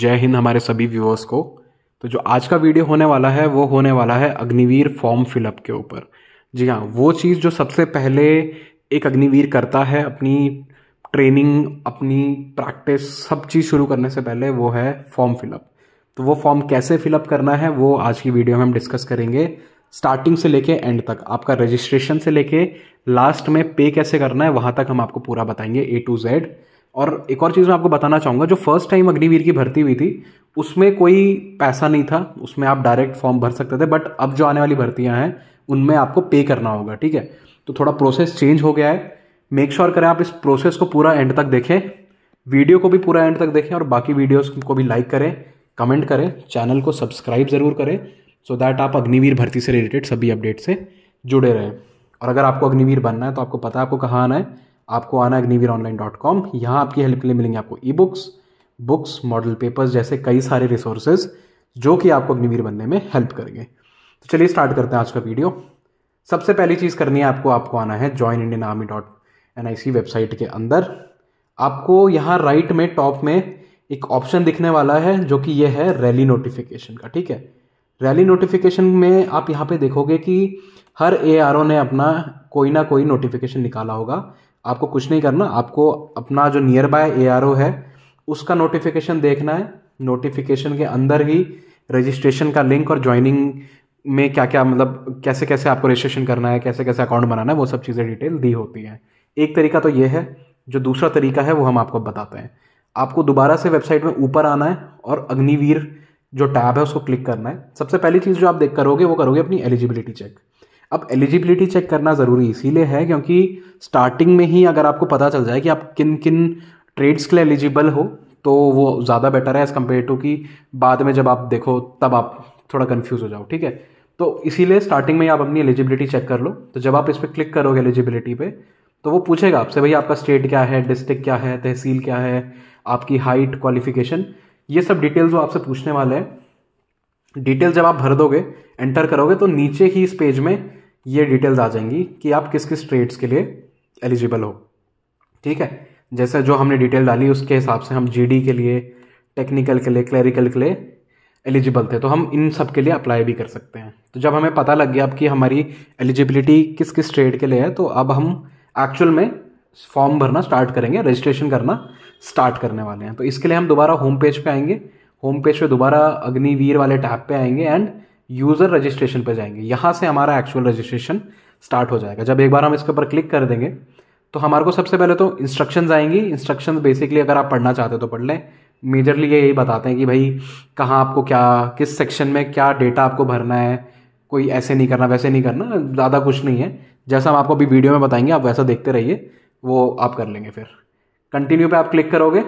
जय हिंद हमारे सभी व्यूअर्स को तो जो आज का वीडियो होने वाला है वो होने वाला है अग्निवीर फॉर्म फिलअप के ऊपर जी हाँ वो चीज़ जो सबसे पहले एक अग्निवीर करता है अपनी ट्रेनिंग अपनी प्रैक्टिस सब चीज़ शुरू करने से पहले वो है फॉर्म फिलअप तो वो फॉर्म कैसे फिलअप करना है वो आज की वीडियो में हम डिस्कस करेंगे स्टार्टिंग से लेके एंड तक आपका रजिस्ट्रेशन से लेके लास्ट में पे कैसे करना है वहाँ तक हम आपको पूरा बताएंगे ए टू जेड और एक और चीज़ मैं आपको बताना चाहूँगा जो फर्स्ट टाइम अग्निवीर की भर्ती हुई थी उसमें कोई पैसा नहीं था उसमें आप डायरेक्ट फॉर्म भर सकते थे बट अब जो आने वाली भर्तियाँ हैं उनमें आपको पे करना होगा ठीक है तो थोड़ा प्रोसेस चेंज हो गया है मेक श्योर sure करें आप इस प्रोसेस को पूरा एंड तक देखें वीडियो को भी पूरा एंड तक देखें और बाकी वीडियोस को भी लाइक करें कमेंट करें चैनल को सब्सक्राइब ज़रूर करें सो so दैट आप अग्निवीर भर्ती से रिलेटेड सभी अपडेट से जुड़े रहें और अगर आपको अग्निवीर बनना है तो आपको पता है आपको कहाँ आना है आपको आना अग्निवीर ऑनलाइन डॉट कॉम यहाँ आपकी हेल्प के लिए मिलेंगे आपको e books books model papers जैसे कई सारे रिसोर्सेज जो कि आपको अग्निवीर बनने में हेल्प करेंगे तो चलिए स्टार्ट करते हैं आज का वीडियो सबसे पहली चीज़ करनी है आपको आपको आना है join Indian army dot N I C website के अंदर आपको यहाँ राइट में टॉप में एक ऑप्शन दिखने वाला है जो कि यह है रैली नोटिफिकेशन का ठीक है रैली नोटिफिकेशन में आप यहाँ पे देखोगे कि हर ए ने अपना कोई ना कोई नोटिफिकेशन निकाला होगा आपको कुछ नहीं करना आपको अपना जो नियर बाय ए है उसका नोटिफिकेशन देखना है नोटिफिकेशन के अंदर ही रजिस्ट्रेशन का लिंक और ज्वाइनिंग में क्या क्या मतलब कैसे कैसे आपको रजिस्ट्रेशन करना है कैसे कैसे अकाउंट बनाना है वो सब चीज़ें डिटेल दी होती हैं एक तरीका तो ये है जो दूसरा तरीका है वो हम आपको बताते हैं आपको दोबारा से वेबसाइट में ऊपर आना है और अग्निवीर जो टैब है उसको क्लिक करना है सबसे पहली चीज़ जो आप देख करोगे वो करोगे अपनी एलिजिबिलिटी चेक अब एलिजिबिलिटी चेक करना ज़रूरी इसीलिए है क्योंकि स्टार्टिंग में ही अगर आपको पता चल जाए कि आप किन किन ट्रेड्स के लिए एलिजिबल हो तो वो ज़्यादा बेटर है एज़ कम्पेयर टू कि बाद में जब आप देखो तब आप थोड़ा कन्फ्यूज़ हो जाओ ठीक है तो इसीलिए स्टार्टिंग में आप अपनी एलिजिबिलिटी चेक कर लो तो जब आप इस पर क्लिक करोगे एलिजिबिलिटी पे तो वो पूछेगा आपसे भाई आपका स्टेट क्या है डिस्ट्रिक्ट क्या है तहसील क्या है आपकी हाइट क्वालिफिकेशन ये सब डिटेल्स वो आपसे पूछने वाले हैं डिटेल जब आप भर दोगे एंटर करोगे तो नीचे ही इस पेज में ये डिटेल्स आ जाएंगी कि आप किस किस ट्रेड्स के लिए एलिजिबल हो ठीक है जैसे जो हमने डिटेल डाली उसके हिसाब से हम जीडी के लिए टेक्निकल के लिए क्लरिकल के लिए एलिजिबल थे तो हम इन सब के लिए अप्लाई भी कर सकते हैं तो जब हमें पता लग गया अब कि हमारी एलिजिबिलिटी किस किस ट्रेड के लिए है तो अब हम एक्चुअल में फॉर्म भरना स्टार्ट करेंगे रजिस्ट्रेशन करना स्टार्ट करने वाले हैं तो इसके लिए हम दोबारा होम पेज पे आएंगे होम पेज पे दोबारा अग्निवीर वाले टैब पे आएंगे एंड यूज़र रजिस्ट्रेशन पर जाएंगे यहाँ से हमारा एक्चुअल रजिस्ट्रेशन स्टार्ट हो जाएगा जब एक बार हम इसके ऊपर क्लिक कर देंगे तो हमारे को सबसे पहले तो इंस्ट्रक्शंस आएंगी इंस्ट्रक्शंस बेसिकली अगर आप पढ़ना चाहते हो तो पढ़ लें मेजरली ये यही बताते हैं कि भाई कहाँ आपको क्या किस सेक्शन में क्या डेटा आपको भरना है कोई ऐसे नहीं करना वैसे नहीं करना ज़्यादा कुछ नहीं है जैसा हम आपको अभी वीडियो में बताएंगे आप वैसा देखते रहिए वो आप कर लेंगे फिर कंटिन्यू पे आप क्लिक करोगे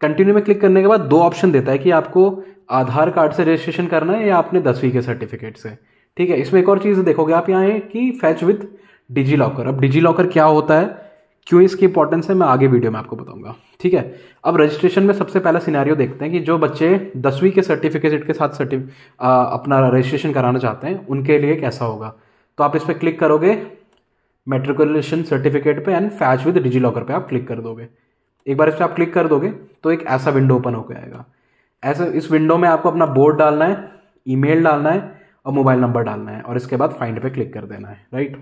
कंटिन्यू में क्लिक करने के बाद दो ऑप्शन देता है कि आपको आधार कार्ड से रजिस्ट्रेशन करना है या आपने दसवीं के सर्टिफिकेट से ठीक है इसमें एक और चीज़ देखोगे आप यहाँ है कि फैच विथ डिजी लॉकर अब डिजी लॉकर क्या होता है क्यों इसकी इंपॉर्टेंस है मैं आगे वीडियो में आपको बताऊंगा ठीक है अब रजिस्ट्रेशन में सबसे पहला सिनेरियो देखते हैं कि जो बच्चे दसवीं के सर्टिफिकेट के साथ सर्टिफ अपना रजिस्ट्रेशन कराना चाहते हैं उनके लिए कैसा होगा तो आप इस पर क्लिक करोगे मेट्रिकुलेशन सर्टिफिकेट पे and fetch with DigiLocker पे आप क्लिक कर दोगे एक बार इस पर आप क्लिक कर दोगे तो एक ऐसा विंडो ओपन होकर आएगा ऐसे इस विंडो में आपको अपना बोर्ड डालना है ईमेल डालना है और मोबाइल नंबर डालना है और इसके बाद फाइंड पे क्लिक कर देना है राइट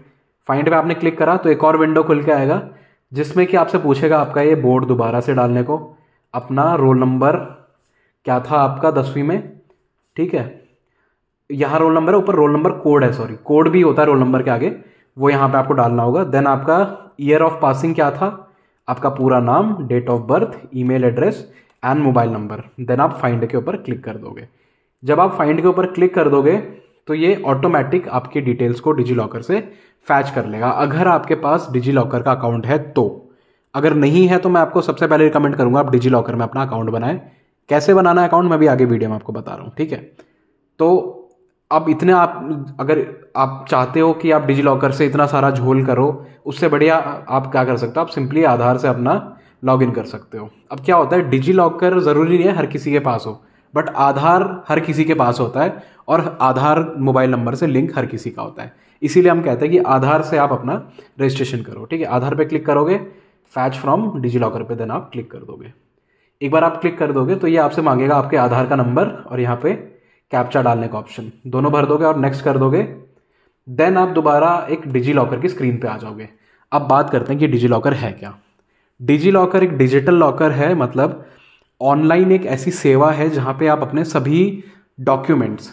फाइंड पे आपने क्लिक करा तो एक और विंडो खुल के आएगा जिसमें कि आपसे पूछेगा आपका ये बोर्ड दोबारा से डालने को अपना रोल नंबर क्या था आपका दसवीं में ठीक है यहाँ रोल नंबर है ऊपर रोल नंबर कोड है सॉरी कोड भी होता है रोल नंबर के आगे वो यहाँ पे आपको डालना होगा देन आपका ईयर ऑफ पासिंग क्या था आपका पूरा नाम date of birth email address and mobile number then आप फाइंड के ऊपर क्लिक कर दोगे जब आप फाइंड के ऊपर क्लिक कर दोगे तो ये ऑटोमेटिक आपके डिटेल्स को डिजी लॉकर से फैच कर लेगा अगर आपके पास डिजी लॉकर का अकाउंट है तो अगर नहीं है तो मैं आपको सबसे पहले रिकमेंड करूंगा आप डिजी लॉकर में अपना अकाउंट बनाएं कैसे बनाना है अकाउंट मैं भी आगे वीडियो में आपको बता रहा हूँ ठीक है तो अब इतने आप अगर आप चाहते हो कि आप डिजी लॉकर से इतना सारा झोल करो उससे बढ़िया आप क्या कर सकते हो आप सिंपली आधार से अपना लॉग इन कर सकते हो अब क्या होता है डिजी लॉकर ज़रूरी नहीं है हर किसी के पास हो बट आधार हर किसी के पास होता है और आधार मोबाइल नंबर से लिंक हर किसी का होता है इसीलिए हम कहते हैं कि आधार से आप अपना रजिस्ट्रेशन करो ठीक है आधार पे क्लिक करोगे फैच फ्रॉम डिजी लॉकर पे देन आप क्लिक कर दोगे एक बार आप क्लिक कर दोगे तो ये आपसे मांगेगा आपके आधार का नंबर और यहाँ पे कैप्चा डालने का ऑप्शन दोनों भर दोगे और नेक्स्ट कर दोगे देन आप दोबारा एक डिजी लॉकर की स्क्रीन पे आ जाओगे अब बात करते हैं कि डिजी लॉकर है क्या डिजी लॉकर एक डिजिटल लॉकर है मतलब ऑनलाइन एक ऐसी सेवा है जहाँ पे आप अपने सभी डॉक्यूमेंट्स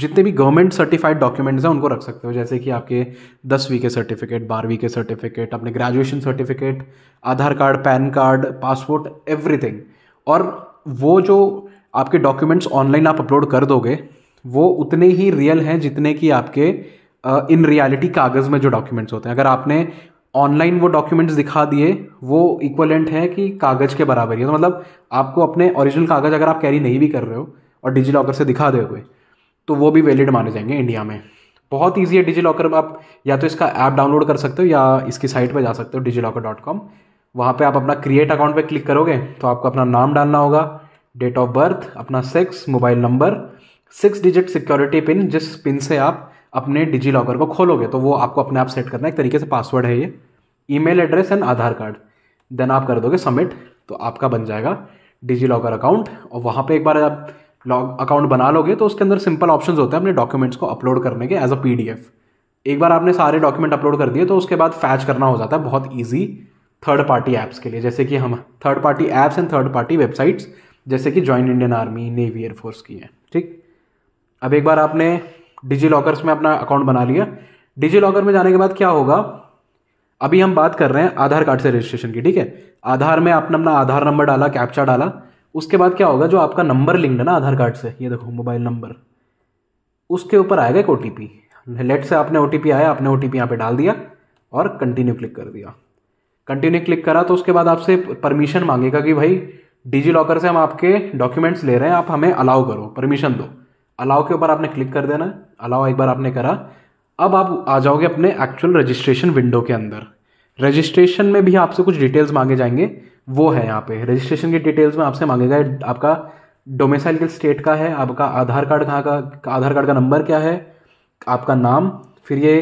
जितने भी गवर्नमेंट सर्टिफाइड डॉक्यूमेंट्स हैं उनको रख सकते हो जैसे कि आपके दसवीं के सर्टिफिकेट बारहवीं के सर्टिफिकेट अपने graduation certificate Aadhaar card PAN card passport everything और वो जो आपके डॉक्यूमेंट्स ऑनलाइन आप अपलोड कर दोगे वो उतने ही रियल हैं जितने कि आपके इन रियलिटी कागज़ में जो डॉक्यूमेंट्स होते हैं अगर आपने ऑनलाइन वो डॉक्यूमेंट्स दिखा दिए वो इक्वलेंट है कि कागज़ के बराबर ही है तो मतलब आपको अपने ओरिजिनल कागज़ अगर आप कैरी नहीं भी कर रहे हो और डिजी लॉकर से दिखा दे कोई तो वो भी वैलिड माने जाएंगे इंडिया में बहुत ईजी है डिजी लॉकर आप या तो इसका ऐप डाउनलोड कर सकते हो या इसकी साइट पर जा सकते हो डिजी लॉकर डॉट कॉम वहाँ पर आप अपना क्रिएट अकाउंट पर क्लिक करोगे तो आपको अपना नाम डालना होगा डेट ऑफ बर्थ अपना sex mobile number six digit security pin जिस पिन से आप अपने डिजी लॉकर को खोलोगे तो वो आपको अपने आप सेट करना है एक तरीके से पासवर्ड है ये email address and Aadhaar card then आप कर दोगे सबमिट तो आपका बन जाएगा डिजी लॉकर अकाउंट और वहाँ पर एक बार आप लॉग अकाउंट बना लोगे तो उसके अंदर सिंपल ऑप्शन होते हैं अपने डॉक्यूमेंट्स को अपलोड करने के एज अ पी एक बार आपने सारे डॉक्यूमेंट अपलोड कर दिए तो उसके बाद फैच करना हो जाता है बहुत ईजी थर्ड पार्टी ऐप्स के लिए जैसे कि हम third party apps and third party websites जैसे कि join Indian army navy air force की है ठीक अब एक बार आपने डिजी लॉकर्स में अपना अकाउंट बना लिया डिजी लॉकर में जाने के बाद क्या होगा अभी हम बात कर रहे हैं आधार कार्ड से रजिस्ट्रेशन की ठीक है आधार में आपने अपना आधार नंबर डाला कैप्चा डाला उसके बाद क्या होगा जो आपका नंबर लिंक है ना आधार कार्ड से ये देखो मोबाइल नंबर उसके ऊपर आएगा एक ओ टी पी लेट से आपने ओ टी पी आया आपने ओ टी पी यहाँ पर डाल दिया और कंटिन्यू क्लिक कर दिया कंटिन्यू क्लिक करा तो उसके बाद आपसे परमिशन मांगेगा कि भाई डिजी लॉकर से हम आपके डॉक्यूमेंट्स ले रहे हैं आप हमें अलाउ करो परमिशन दो अलाउ के ऊपर आपने क्लिक कर देना अलाउ एक बार आपने करा अब आप आ जाओगे अपने एक्चुअल रजिस्ट्रेशन विंडो के अंदर रजिस्ट्रेशन में भी आपसे कुछ डिटेल्स मांगे जाएंगे वो है यहाँ पे रजिस्ट्रेशन की डिटेल्स में आपसे मांगेगा आपका डोमेसाइल किस स्टेट का है आपका आधार कार्ड कहाँ का आधार कार्ड का नंबर क्या है आपका नाम फिर ये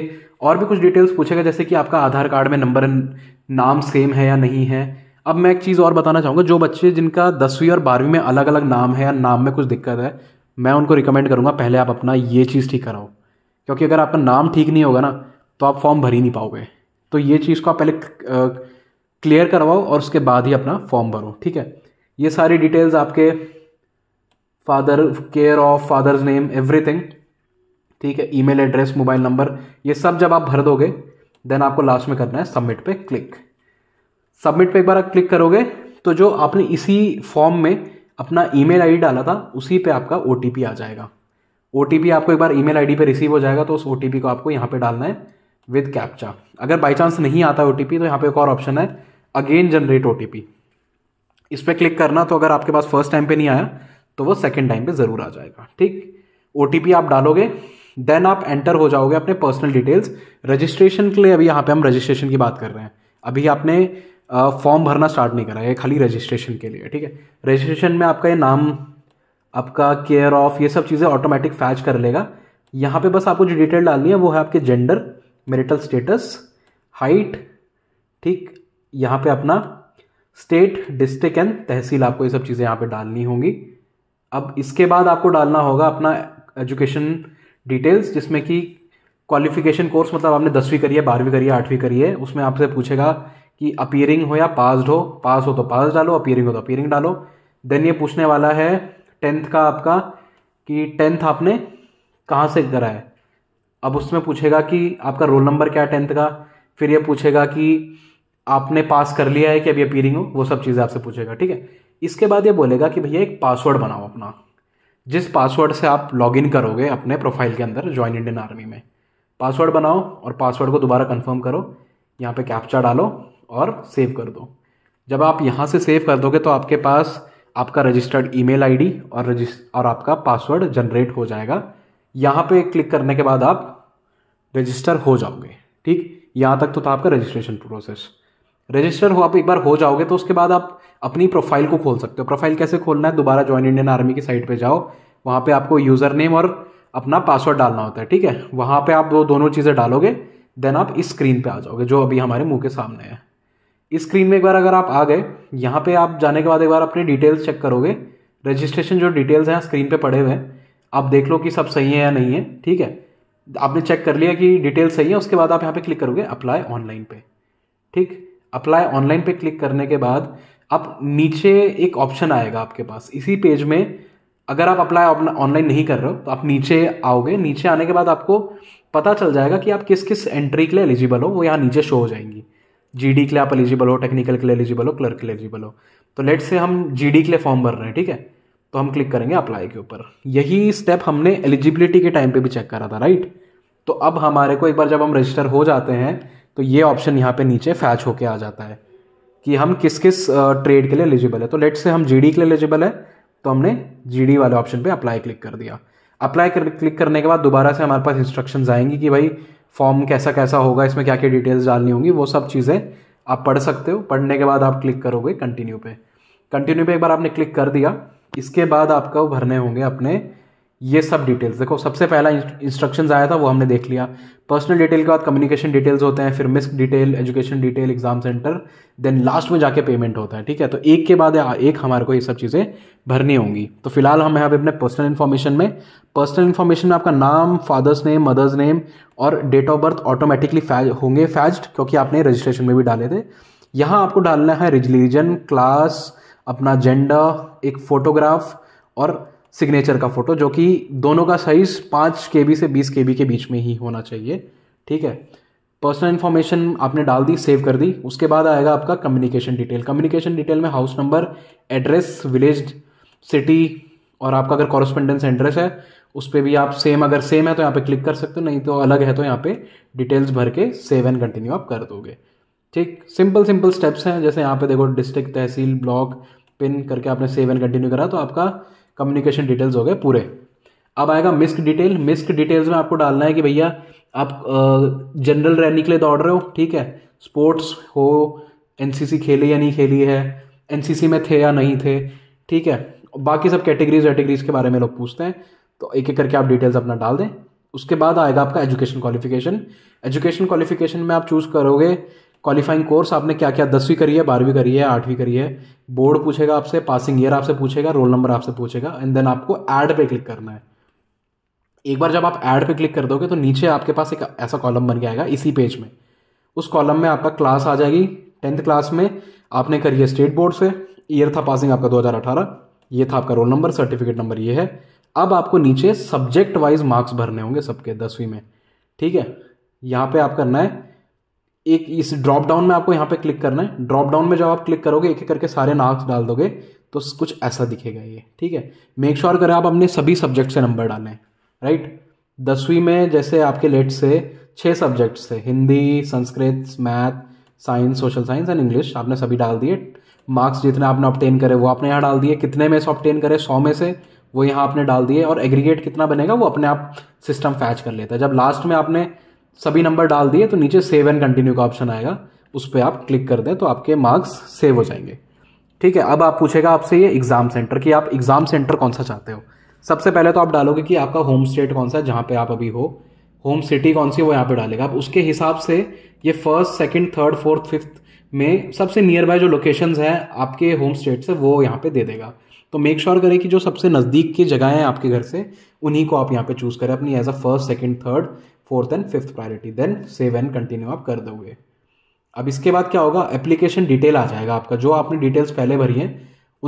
और भी कुछ डिटेल्स पूछेगा जैसे कि आपका आधार कार्ड में नंबर नाम सेम है या नहीं है अब मैं एक चीज़ और बताना चाहूँगा जो बच्चे जिनका दसवीं और बारहवीं में अलग अलग नाम है या नाम में कुछ दिक्कत है मैं उनको रिकमेंड करूँगा पहले आप अपना ये चीज़ ठीक कराओ क्योंकि अगर आपका नाम ठीक नहीं होगा ना तो आप फॉर्म भर ही नहीं पाओगे तो ये चीज़ को आप पहले क्लियर करवाओ और उसके बाद ही अपना फॉर्म भरो ठीक है ये सारी डिटेल्स आपके father care of father's name everything ठीक है ईमेल एड्रेस मोबाइल नंबर ये सब जब आप भर दोगे देन आपको लास्ट में करना है सबमिट पे क्लिक सबमिट पे एक बार आप क्लिक करोगे तो जो आपने इसी फॉर्म में अपना ईमेल आईडी डाला था उसी पे आपका ओ आ जाएगा ओ आपको एक बार ईमेल आईडी पे रिसीव हो जाएगा तो उस ओ को आपको यहाँ पे डालना है विद कैप्चा अगर बाई चांस नहीं आता ओ तो यहाँ पे एक और ऑप्शन है अगेन जनरेट ओ इस पर क्लिक करना तो अगर आपके पास फर्स्ट टाइम पे नहीं आया तो वो सेकेंड टाइम पे ज़रूर आ जाएगा ठीक ओ आप डालोगे देन आप एंटर हो जाओगे अपने पर्सनल डिटेल्स रजिस्ट्रेशन के लिए अभी यहाँ पे हम रजिस्ट्रेशन की बात कर रहे हैं अभी आपने फॉर्म भरना स्टार्ट नहीं करा है खाली रजिस्ट्रेशन के लिए ठीक है रजिस्ट्रेशन में आपका ये नाम आपका केयर ऑफ ये सब चीज़ें ऑटोमेटिक फैच कर लेगा यहाँ पे बस आपको जो डिटेल डालनी है वो है आपके जेंडर मेरिटल स्टेटस हाइट ठीक यहाँ पे अपना स्टेट डिस्ट्रिक्ट एंड तहसील आपको ये सब चीज़ें यहाँ पे डालनी होंगी अब इसके बाद आपको डालना होगा अपना एजुकेशन डिटेल्स जिसमें कि क्वालिफिकेशन कोर्स मतलब आपने दसवीं करी है बारहवीं करी है आठवीं करी है उसमें आपसे पूछेगा कि अपीयरिंग हो या पास्ड हो पास हो तो पास डालो अपीयरिंग हो तो अपीयरिंग डालो देन ये पूछने वाला है टेंथ का आपका कि टेंथ आपने कहाँ से करा है अब उसमें पूछेगा कि आपका रोल नंबर क्या है टेंथ का फिर ये पूछेगा कि आपने पास कर लिया है कि अभी अपीयरिंग हो वो सब चीज़ें आपसे पूछेगा ठीक है इसके बाद ये बोलेगा कि भैया एक पासवर्ड बनाओ अपना जिस पासवर्ड से आप लॉगिन करोगे अपने प्रोफाइल के अंदर ज्वाइन इंडियन आर्मी में पासवर्ड बनाओ और पासवर्ड को दोबारा कंफर्म करो यहाँ पे कैप्चा डालो और सेव कर दो जब आप यहाँ से सेव कर दोगे तो आपके पास आपका रजिस्टर्ड ईमेल आईडी और रजिस्ट और आपका पासवर्ड जनरेट हो जाएगा यहाँ पे क्लिक करने के बाद आप रजिस्टर हो जाओगे ठीक यहाँ तक तो था आपका रजिस्ट्रेशन प्रोसेस रजिस्टर हो आप एक बार हो जाओगे तो उसके बाद आप अपनी प्रोफाइल को खोल सकते हो प्रोफाइल कैसे खोलना है दोबारा ज्वाइन इंडियन आर्मी की साइट पे जाओ वहाँ पे आपको यूज़र नेम और अपना पासवर्ड डालना होता है ठीक है वहाँ पर आप वो दोनों चीज़ें डालोगे देन आप इस स्क्रीन पर आ जाओगे जो अभी हमारे मुँह के सामने है इस स्क्रीन में एक बार अगर आप आ गए यहाँ पे आप जाने के बाद एक बार अपनी डिटेल्स चेक करोगे रजिस्ट्रेशन जो डिटेल्स हैं स्क्रीन पे पड़े हुए हैं आप देख लो कि सब सही है या नहीं है ठीक है आपने चेक कर लिया कि डिटेल सही है उसके बाद आप यहाँ पे क्लिक करोगे अप्लाई ऑनलाइन पे ठीक अप्लाई ऑनलाइन पे क्लिक करने के बाद आप नीचे एक ऑप्शन आएगा आपके पास इसी पेज में अगर आप अप्लाई ऑनलाइन नहीं कर रहे हो तो आप नीचे आओगे नीचे आने के बाद आपको पता चल जाएगा कि आप किस किस एंट्री के लिए एलिजिबल हो वो यहाँ नीचे शो हो जाएंगी जी के लिए आप एलिजिबल हो टेक्निकल के लिए एलिजिबल हो क्लर्क के लिए एलिजिबल हो तो लेट से हम जी के लिए फॉर्म भर रहे हैं ठीक है तो हम क्लिक करेंगे अप्लाई के ऊपर यही स्टेप हमने एलिजिबिलिटी के टाइम पे भी चेक करा था राइट तो अब हमारे को एक बार जब हम रजिस्टर हो जाते हैं तो ये ऑप्शन यहाँ पे नीचे फैच होके आ जाता है कि हम किस किस ट्रेड के लिए एलिजिबल है तो लेट से हम जी के लिए एलिजिबल है तो हमने जी वाले ऑप्शन पर अप्लाई क्लिक कर दिया अप्लाई कर क्लिक करने के बाद दोबारा से हमारे पास इंस्ट्रक्शन आएंगी कि भाई फॉर्म कैसा कैसा होगा इसमें क्या क्या डिटेल्स डालनी होंगी वो सब चीज़ें आप पढ़ सकते हो पढ़ने के बाद आप क्लिक करोगे कंटिन्यू पे कंटिन्यू पे एक बार आपने क्लिक कर दिया इसके बाद आपका भरने होंगे अपने ये सब डिटेल्स देखो सबसे पहला इंस्ट्रक्शन आया था वो हमने देख लिया पर्सनल डिटेल के बाद कम्युनिकेशन डिटेल्स होते हैं फिर misc detail education detail exam centre then last में जाके पेमेंट होता है ठीक है तो एक के बाद एक हमारे को ये सब चीज़ें भरनी होंगी तो फिलहाल हम यहाँ पे अपने पर्सनल इन्फॉर्मेशन में पर्सनल इन्फॉर्मेशन में आपका नाम फादर्स नेम मदर्स नेम और date of birth automatically fetch होंगे फैज्ड क्योंकि आपने रजिस्ट्रेशन में भी डाले थे यहाँ आपको डालना है रिलीजन क्लास अपना जेंडर एक फोटोग्राफ और सिग्नेचर का फ़ोटो जो कि दोनों का साइज़ पाँच के बी से बीस के बी के बीच में ही होना चाहिए ठीक है पर्सनल इन्फॉर्मेशन आपने डाल दी सेव कर दी उसके बाद आएगा आपका कम्युनिकेशन डिटेल कम्युनिकेशन डिटेल में house number address village city और आपका अगर कॉरस्पेंडेंस एड्रेस है उस पर भी आप सेम अगर सेम है तो यहाँ पे क्लिक कर सकते हो नहीं तो अलग है तो यहाँ पे डिटेल्स भर के सेव एंड कंटिन्यू आप कर दोगे ठीक सिंपल सिंपल स्टेप्स हैं जैसे यहाँ पे देखो डिस्ट्रिक्ट तहसील ब्लॉक पिन करके आपने सेव एंड कंटिन्यू करा तो आपका कम्युनिकेशन डिटेल्स हो गए पूरे अब आएगा मिस्क डिटेल मिस्क डिटेल्स में आपको डालना है कि भैया आप जनरल रहने के लिए दौड़ रहे हो ठीक है स्पोर्ट्स हो एन खेली या नहीं खेली है एन में थे या नहीं थे ठीक है बाकी सब कैटेगरीज वैटेगरीज के बारे में लोग पूछते हैं तो एक एक करके आप डिटेल्स अपना डाल दें उसके बाद आएगा आपका एजुकेशन क्वालिफिकेशन एजुकेशन क्वालिफिकेशन में आप चूज़ करोगे क्वालिफाइंग कोर्स आपने क्या क्या दसवीं करी है बारहवीं करी है आठवीं करी है बोर्ड पूछेगा आपसे पासिंग ईयर आपसे पूछेगा रोल नंबर आपसे पूछेगा एंड देन आपको ऐड पे क्लिक करना है एक बार जब आप ऐड पे क्लिक कर दोगे तो नीचे आपके पास एक ऐसा कॉलम बन के आएगा इसी पेज में उस कॉलम में आपका क्लास आ जाएगी टेंथ क्लास में आपने करी है स्टेट बोर्ड से ईयर था पासिंग आपका दो ये था आपका रोल नंबर सर्टिफिकेट नंबर ये है अब आपको नीचे सब्जेक्ट वाइज मार्क्स भरने होंगे सबके दसवीं में ठीक है यहाँ पे आप करना है एक इस ड्रॉप डाउन में आपको यहाँ पे क्लिक करना है ड्रॉप डाउन में जब आप क्लिक करोगे एक एक करके सारे मार्क्स डाल दोगे तो कुछ ऐसा दिखेगा ये ठीक है मेक श्योर sure करें आप अपने सभी सब्जेक्ट से नंबर डालें राइट दसवीं में जैसे आपके लेट से छः सब्जेक्ट्स थे Hindi Sanskrit math science social science and English आपने सभी डाल दिए मार्क्स जितने आपने ऑप्टेन करे वो आपने यहाँ डाल दिए कितने में से ऑप्टेन करे सौ में से वो यहाँ आपने डाल दिए और एग्रीगेट कितना बनेगा वो अपने आप सिस्टम फैच कर लेता है जब लास्ट में आपने सभी नंबर डाल दिए तो नीचे सेव एंड कंटिन्यू का ऑप्शन आएगा उस पर आप क्लिक कर दें तो आपके मार्क्स सेव हो जाएंगे ठीक है अब आप पूछेगा आपसे ये एग्ज़ाम सेंटर कि आप एग्ज़ाम सेंटर कौन सा चाहते हो सबसे पहले तो आप डालोगे कि आपका होम स्टेट कौन सा है जहाँ पे आप अभी हो होम सिटी कौन सी है वो यहाँ पे डालेगा आप उसके हिसाब से ये first second third fourth fifth में सबसे नियर बाय जो लोकेशंस हैं आपके होम स्टेट से वो यहाँ पे दे देगा तो मेक श्योर sure करें कि जो सबसे नज़दीक की जगह हैं आपके घर से उन्हीं को आप यहाँ पे चूज़ करें अपनी age uh first second third fourth and fifth priority then save and continue आप कर दोगे अब इसके बाद क्या होगा एप्लीकेशन डिटेल आ जाएगा आपका जो आपने डिटेल्स पहले भरी हैं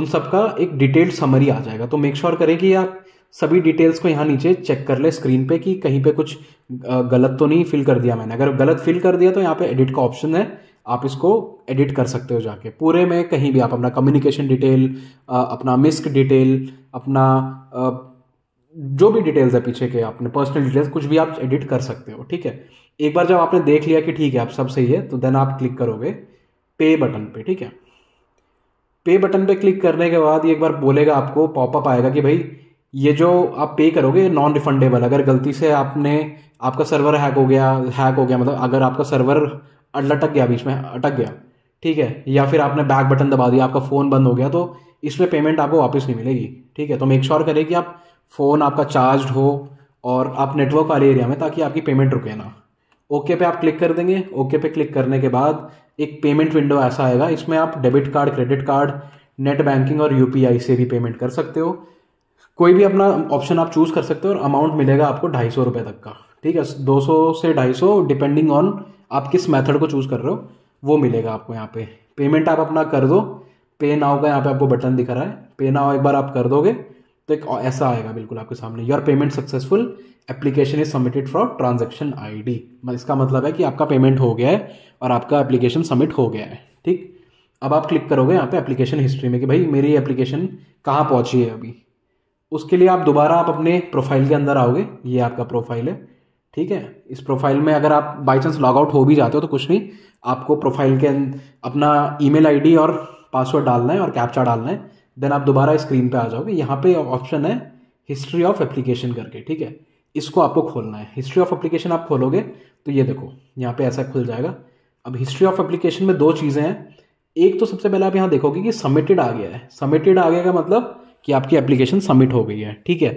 उन सबका एक डिटेल्ड समरी आ जाएगा तो मेक श्योर करें कि आप सभी डिटेल्स को यहाँ नीचे चेक कर ले स्क्रीन पे कि कहीं पे कुछ गलत तो नहीं फिल कर दिया मैंने अगर गलत फिल कर दिया तो यहाँ पे एडिट का ऑप्शन है आप इसको एडिट कर सकते हो जाके पूरे में कहीं भी आप अपना कम्युनिकेशन डिटेल अपना मिस्क डिटेल अपना जो भी डिटेल्स है पीछे के आपने पर्सनल डिटेल्स कुछ भी आप एडिट कर सकते हो ठीक है एक बार जब आपने देख लिया कि ठीक है आप सब सही है तो देन आप क्लिक करोगे पे बटन पे ठीक है पे बटन पे क्लिक करने के बाद एक बार बोलेगा आपको पॉपअप आएगा कि भाई ये जो आप पे करोगे नॉन रिफंडेबल अगर गलती से आपने आपका सर्वर हैक हो गया हैक हो गया मतलब अगर आपका सर्वर लटक गया बीच में अटक गया ठीक है या फिर आपने बैक बटन दबा दिया आपका फ़ोन बंद हो गया तो इसमें पेमेंट आपको वापस नहीं मिलेगी ठीक है तो मेक श्योर करें कि आप फ़ोन आपका चार्ज हो और आप नेटवर्क वाले एरिया में ताकि आपकी पेमेंट रुके ना ओके पे आप क्लिक कर देंगे ओके पे क्लिक करने के बाद एक पेमेंट विंडो ऐसा आएगा इसमें आप debit card credit card net banking और यूपीआई से भी पेमेंट कर सकते हो कोई भी अपना ऑप्शन आप चूज़ कर सकते हो और अमाउंट मिलेगा आपको ढाई सौ रुपये तक का ठीक है दो सौ से ढाई सौ डिपेंडिंग ऑन आप किस मेथड को चूज़ कर रहे हो वो मिलेगा आपको यहाँ पे पेमेंट आप अपना कर दो पे नाव का यहाँ पे आपको बटन दिख रहा है पे नाव एक बार आप कर दोगे तो एक ऐसा आएगा बिल्कुल आपके सामने your payment successful application is submitted for transaction I D इसका मतलब है कि आपका पेमेंट हो गया है और आपका एप्लीकेशन सबमिट हो गया है ठीक अब आप क्लिक करोगे यहाँ पे एप्लीकेशन हिस्ट्री में कि भाई मेरी एप्लीकेशन कहाँ पहुँची है अभी उसके लिए आप दोबारा आप अपने प्रोफाइल के अंदर आओगे ये आपका प्रोफाइल है ठीक है इस प्रोफाइल में अगर आप बाई चांस लॉग आउट हो भी जाते हो तो कुछ नहीं आपको प्रोफाइल के अं- अपना ईमेल आईडी और पासवर्ड डालना है और कैप्चा डालना है देन आप दोबारा स्क्रीन पे आ जाओगे यहाँ पे ऑप्शन है हिस्ट्री ऑफ एप्लीकेशन करके ठीक है इसको आपको खोलना है हिस्ट्री ऑफ एप्लीकेशन आप खोलोगे तो ये देखो यहाँ पे ऐसा खुल जाएगा अब हिस्ट्री ऑफ एप्लीकेशन में दो चीज़ें हैं एक तो सबसे पहले आप यहाँ देखोगे कि सबमिटेड आ गया है सबमिटेड आ गया का मतलब कि आपकी एप्लीकेशन सबमिट हो गई है ठीक है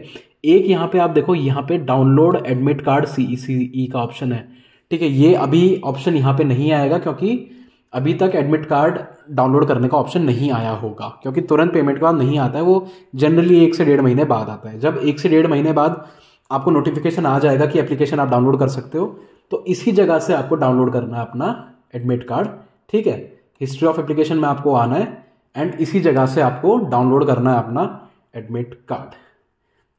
एक यहाँ पे आप देखो यहाँ पे download admit card C E C E का ऑप्शन है ठीक है ये अभी ऑप्शन यहाँ पे नहीं आएगा क्योंकि अभी तक एडमिट कार्ड डाउनलोड करने का ऑप्शन नहीं आया होगा क्योंकि तुरंत पेमेंट के बाद नहीं आता है वो जनरली एक से डेढ़ महीने बाद आता है जब एक से डेढ़ महीने बाद आपको नोटिफिकेशन आ जाएगा कि एप्लीकेशन आप डाउनलोड कर सकते हो तो इसी जगह से आपको डाउनलोड करना है अपना एडमिट कार्ड ठीक है हिस्ट्री ऑफ एप्लीकेशन में आपको आना है एंड इसी जगह से आपको डाउनलोड करना है अपना एडमिट कार्ड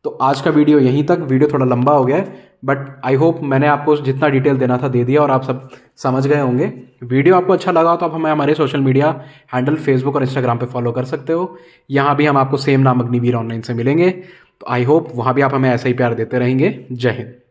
तो आज का वीडियो यहीं तक वीडियो थोड़ा लंबा हो गया है बट आई होप मैंने आपको जितना डिटेल देना था दे दिया और आप सब समझ गए होंगे वीडियो आपको अच्छा लगा तो आप हमें हमारे सोशल मीडिया हैंडल फेसबुक और इंस्टाग्राम पे फॉलो कर सकते हो यहाँ भी हम आपको सेम नाम अग्निवीर ऑनलाइन से मिलेंगे तो आई होप वहाँ भी आप हमें ऐसा ही प्यार देते रहेंगे जय हिंद